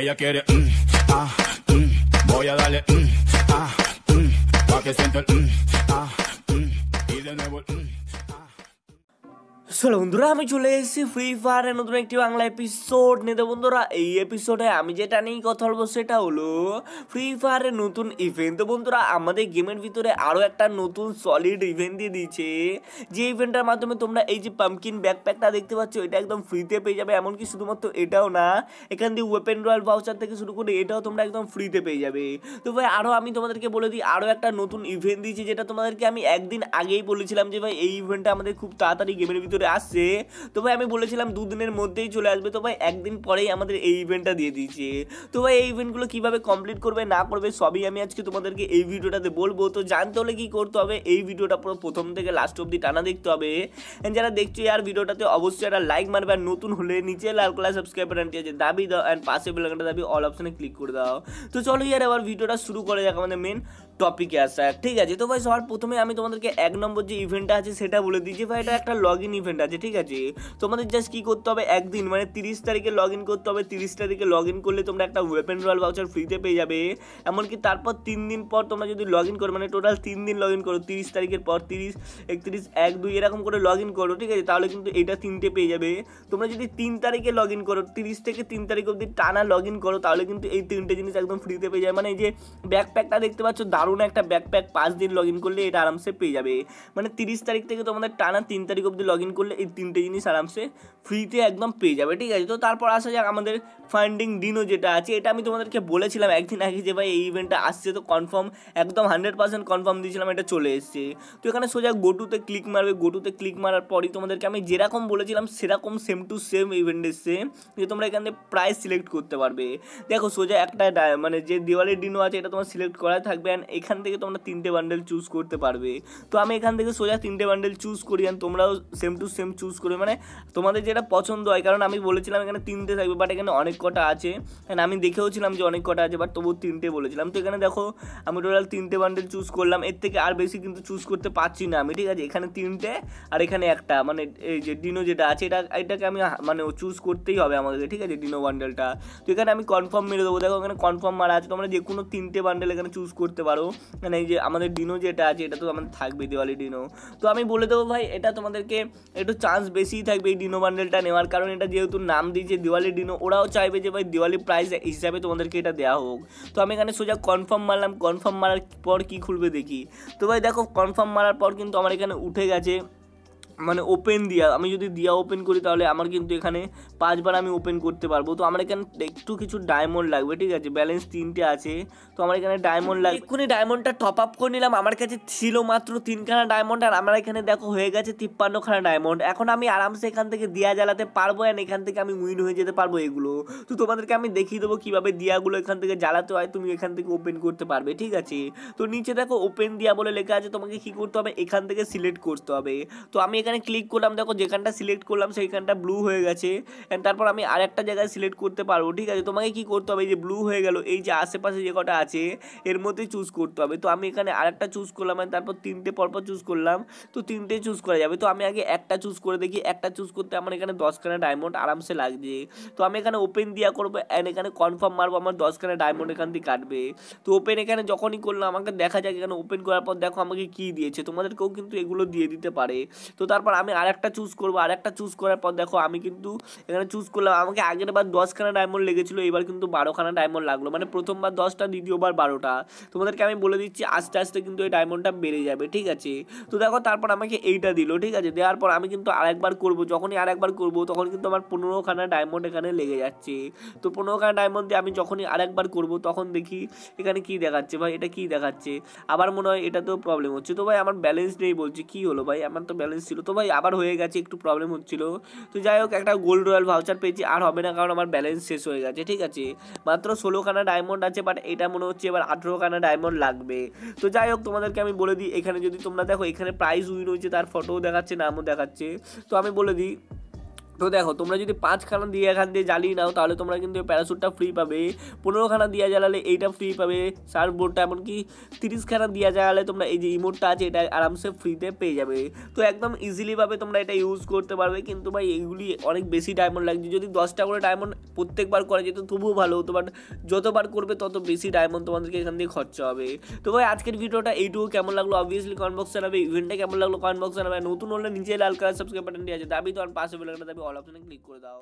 Ella quiere, mm, ah, mm, voy a darle, un mm, ah, pa' que sienta el, ah, y de nuevo el, so বন্ধুরা আমি চলে এসেছি free ফায়ারের নতুন একটি Bangla episode নিতে বন্ধুরা এই এপিসোডে আমি যেটা নিয়ে কথা বলবো সেটা হলো ফ্রি ফায়ারের নতুন ইভেন্ট তো বন্ধুরা আমাদের গেমের ভিতরে আরও একটা নতুন সলিড ইভেন্ট দিয়ে দিয়েছে যে ইভেন্টটার মাধ্যমে তোমরা এই যে পাম্পকিন ব্যাকপ্যাকটা দেখতে পাচ্ছ এটা একদম ফ্রিতে পেয়ে যাবে এমনকি শুধুমাত্র এটাও না এখান দিয়ে ওয়েপেন রয়্যাল ভাউচার থেকে শুরু করে এটাও তোমরা একদম ফ্রিতে পেয়ে যাবে তো ভাই আরও আমি তোমাদেরকে বলে দিই আরও একটা নতুন ইভেন্ট দিয়েছি যেটা তোমাদেরকে আমি একদিন আগেই বলেছিলাম যে ভাই এই ইভেন্টটা আমাদের খুব তাড়াতাড়ি গেমের ভিতরে করে আসছে তো ভাই আমি বলেছিলাম দুদিনের মধ্যেই চলে আসবে তো ভাই একদিন পরেই আমাদের এই ইভেন্টটা দিয়ে দিয়েছে তো ভাই এই ইভেন্টগুলো কীভাবে কমপ্লিট করবে না করবে সবই আমি আজকে তোমাদেরকে এই ভিডিওটাতে বলবো তো জানতে হলে কী করতে হবে এই ভিডিওটা পুরো প্রথম থেকে লাস্ট অব্দি টানা দেখতে হবে যারা দেখছো আর ভিডিওটাতে অবশ্যই একটা লাইক মারবে আর নতুন হলে নিচে লাল কালার সাবস্ক্রাইব বাটনটি আছে দাবি দাও অ্যান্ড পাশে বেলাকানটা দাবি অল অপশানে ক্লিক করে দাও তো চলো ইয়ার আবার ভিডিওটা শুরু করে যাক আমাদের মেন টপিকে আসা ঠিক আছে তো ভাই সবার প্রথমে আমি তোমাদেরকে এক নম্বর যে ইভেন্টটা আছে সেটা বলে দিই যে ভাই এটা একটা লগ ইন ইভেন্ট ইভেন্ট আছে ঠিক আছে তোমাদের জাস্ট কী করতে হবে একদিন মানে তিরিশ তারিখে লগ ইন করতে হবে তিরিশ তারিখে লগ ইন করলে তোমরা একটা ওয়েপেন রয়্যাল ভাউচার ফ্রিতে পেয়ে যাবে এমনকি তারপর তিন দিন পর তোমরা যদি লগ ইন করো মানে টোটাল তিন দিন লগ ইন করো তিরিশ তারিখের পর তিরিশ একত্রিশ এক দুই এরকম করে লগ ইন করো ঠিক আছে তাহলে কিন্তু এটা তিনটে পেয়ে যাবে তোমরা যদি তিন তারিখে লগ ইন করো তিরিশ থেকে তিন তারিখ অবধি টানা লগ ইন করো তাহলে কিন্তু এই তিনটে জিনিস একদম ফ্রিতে পেয়ে যাবে মানে এই যে ব্যাকপ্যাকটা দেখতে পাচ্ছ দারুণ একটা ব্যাকপ্যাক পাঁচ দিন লগ ইন করলে এটা আরামসে পেয়ে যাবে মানে তিরিশ তারিখ থেকে তোমাদের টানা তিন তারিখ অবধি লগ ইন করলে এই তিনটে জিনিস আরামসে ফ্রিতে একদম পেয়ে যাবে ঠিক আছে তো তারপর আসা যাক আমাদের ফান্ডিং দিনও যেটা আছে এটা আমি তোমাদেরকে বলেছিলাম একদিন আগে যে ভাই এই ইভেন্টটা আসছে তো কনফার্ম একদম হান্ড্রেড পার্সেন্ট কনফার্ম দিয়েছিলাম এটা চলে এসছে তো এখানে সোজা গোটুতে ক্লিক মারবে গোটুতে ক্লিক মারার পরই তোমাদেরকে আমি যেরকম বলেছিলাম সেরকম সেম টু সেম ইভেন্ট এসছে যে তোমরা এখান থেকে প্রাইস সিলেক্ট করতে পারবে দেখো সোজা একটা মানে যে দিওয়ালির দিনও আছে এটা তোমার সিলেক্ট করা থাকবে অ্যান্ড এখান থেকে তোমরা তিনটে বান্ডেল চুজ করতে পারবে তো আমি এখান থেকে সোজা তিনটে বান্ডেল চুজ করি অ্যান্ড তোমরাও সেম টু সেম চুজ করবে মানে তোমাদের যেটা পছন্দ হয় কারণ আমি বলেছিলাম এখানে তিনটে থাকবে বাট এখানে অনেক কটা আছে অ্যান্ড আমি দেখেওছিলাম যে অনেক কটা আছে বাট তবু তিনটে বলেছিলাম তো এখানে দেখো আমি টোটাল তিনটে বান্ডেল চুজ করলাম এর থেকে আর বেশি কিন্তু চুজ করতে পারছি না আমি ঠিক আছে এখানে তিনটে আর এখানে একটা মানে এই যে ডিনো যেটা আছে এটা এটাকে আমি মানে চুজ করতেই হবে আমাদেরকে ঠিক আছে ডিনো বান্ডেলটা তো এখানে আমি কনফার্ম মেরে দেবো দেখো এখানে কনফার্ম মারা আছে তোমরা যে কোনো তিনটে বান্ডেল এখানে চুজ করতে পারো মানে এই যে আমাদের ডিনো যেটা আছে এটা তো আমাদের থাকবে দিওয়ালি ডিনো তো আমি বলে দেবো ভাই এটা তোমাদেরকে একটু চান্স বেশিই থাকবে এই ডিনো বান্ডেলটা নেওয়ার কারণ এটা যেহেতু নাম দিয়েছে দিওয়ালি ডিনো ওরাও চাইবে যে ভাই দিওয়ালি প্রাইজ হিসাবে তোমাদেরকে এটা দেওয়া হোক তো আমি এখানে সোজা কনফার্ম মারলাম কনফার্ম মারার পর কি খুলবে দেখি তো ভাই দেখো কনফার্ম মারার পর কিন্তু আমার এখানে উঠে গেছে মানে ওপেন দিয়া আমি যদি দিয়া ওপেন করি তাহলে আমার কিন্তু এখানে পাঁচবার আমি ওপেন করতে পারবো তো আমার এখানে একটু কিছু ডায়মন্ড লাগবে ঠিক আছে ব্যালেন্স তিনটে আছে তো আমার এখানে ডায়মন্ড লাগবে এক্ষুনি ডায়মন্ডটা টপ আপ করে নিলাম আমার কাছে ছিল মাত্র তিনখানা ডায়মন্ড আর আমার এখানে দেখো হয়ে গেছে তিপ্পান্নখানা ডায়মন্ড এখন আমি আরামসে এখান থেকে দিয়া জ্বালাতে পারবো অ্যান্ড এখান থেকে আমি উইন হয়ে যেতে পারবো এগুলো তো তোমাদেরকে আমি দেখিয়ে দেবো কীভাবে দিয়াগুলো এখান থেকে জ্বালাতে হয় তুমি এখান থেকে ওপেন করতে পারবে ঠিক আছে তো নিচে দেখো ওপেন দিয়া বলে লেখা আছে তোমাকে কী করতে হবে এখান থেকে সিলেক্ট করতে হবে তো আমি এখানে এখানে ক্লিক করলাম দেখো যেখানটা সিলেক্ট করলাম সেইখানটা ব্লু হয়ে গেছে অ্যান্ড তারপর আমি আর একটা জায়গায় সিলেক্ট করতে পারবো ঠিক আছে তোমাকে কি করতে হবে এই যে ব্লু হয়ে গেল এই যে আশেপাশে যে কটা আছে এর মধ্যে চুজ করতে হবে তো আমি এখানে আর একটা চুজ করলাম তারপর তিনটে পরপর চুজ করলাম তো তিনটে চুজ করা যাবে তো আমি আগে একটা চুজ করে দেখি একটা চুজ করতে আমার এখানে দশখানা ডায়মন্ড আরামসে লাগছে তো আমি এখানে ওপেন দিয়া করবো অ্যান্ড এখানে কনফার্ম মারবো আমার দশখানা ডায়মন্ড এখান থেকে কাটবে তো ওপেন এখানে যখনই করলাম আমাকে দেখা যাক এখানে ওপেন করার পর দেখো আমাকে কি দিয়েছে তোমাদেরকেও কিন্তু এগুলো দিয়ে দিতে পারে তো তার তারপর আমি আরেকটা চুজ করবো আরেকটা চুজ করার পর দেখো আমি কিন্তু এখানে চুজ করলাম আমাকে আগের বার দশখানা ডায়মন্ড লেগেছিল এবার কিন্তু বারোখানা ডায়মন্ড লাগলো মানে প্রথমবার দশটা দ্বিতীয়বার বারোটা তোমাদেরকে আমি বলে দিচ্ছি আস্তে আস্তে কিন্তু এই ডায়মন্ডটা বেড়ে যাবে ঠিক আছে তো দেখো তারপর আমাকে এইটা দিল ঠিক আছে দেওয়ার পর আমি কিন্তু আরেকবার করবো যখনই আরেকবার করবো তখন কিন্তু আমার পনেরোখানা ডায়মন্ড এখানে লেগে যাচ্ছে তো পনেরোখানা ডায়মন্ড দিয়ে আমি যখনই আরেকবার করব তখন দেখি এখানে কি দেখাচ্ছে ভাই এটা কি দেখাচ্ছে আবার মনে হয় এটা তো প্রবলেম হচ্ছে তো ভাই আমার ব্যালেন্স নেই বলছি কি হলো ভাই আমার তো ব্যালেন্স ছিল তো ভাই আবার হয়ে গেছে একটু প্রবলেম হচ্ছিল তো যাই হোক একটা গোল্ড রয়্যাল ভাউচার পেয়েছি আর হবে না কারণ আমার ব্যালেন্স শেষ হয়ে গেছে ঠিক আছে মাত্র ষোলোখানা ডায়মন্ড আছে বাট এটা মনে হচ্ছে এবার আঠেরোখানা ডায়মন্ড লাগবে তো যাই হোক তোমাদেরকে আমি বলে দিই এখানে যদি তোমরা দেখো এখানে প্রাইজ উইন হয়েছে তার ফটোও দেখাচ্ছে নামও দেখাচ্ছে তো আমি বলে দিই তো দেখো তোমরা যদি পাঁচখানা দিয়াখান দিয়ে জ্বালিয়ে নাও তাহলে তোমরা কিন্তু প্যারাসুটটা ফ্রি পাবে পনেরোখানা দিয়ে জ্বালালে এইটা ফ্রি পাবে বোর্ডটা এমনকি তিরিশখানা দিয়ে জ্বালালে তোমরা এই যে ইমোটটা আছে এটা আরামসে ফ্রিতে পেয়ে যাবে তো একদম ইজিলিভাবে তোমরা এটা ইউজ করতে পারবে কিন্তু ভাই এইগুলি অনেক বেশি ডায়মন্ড লাগছে যদি দশটা করে ডায়মন্ড প্রত্যেকবার করা যেত তবুও ভালো হতো বাট যতবার করবে তত বেশি ডায়মন্ড তোমাদেরকে এখান দিয়ে খরচা হবে তো ভাই আজকের ভিডিওটা এইটুকু কেমন লাগলো অবভিয়াসলি কমেন্ট বক্সে নেবে ইভেন্টটা কেমন লাগলো কমেন্ট বক্সে নেবে নতুন হলে নিজে লাল কালার সাবস্ক্রাইব দিয়ে আছে দাবি তো আর পাশে বেলাটা দাবি অল অপশানে ক্লিক করে দাও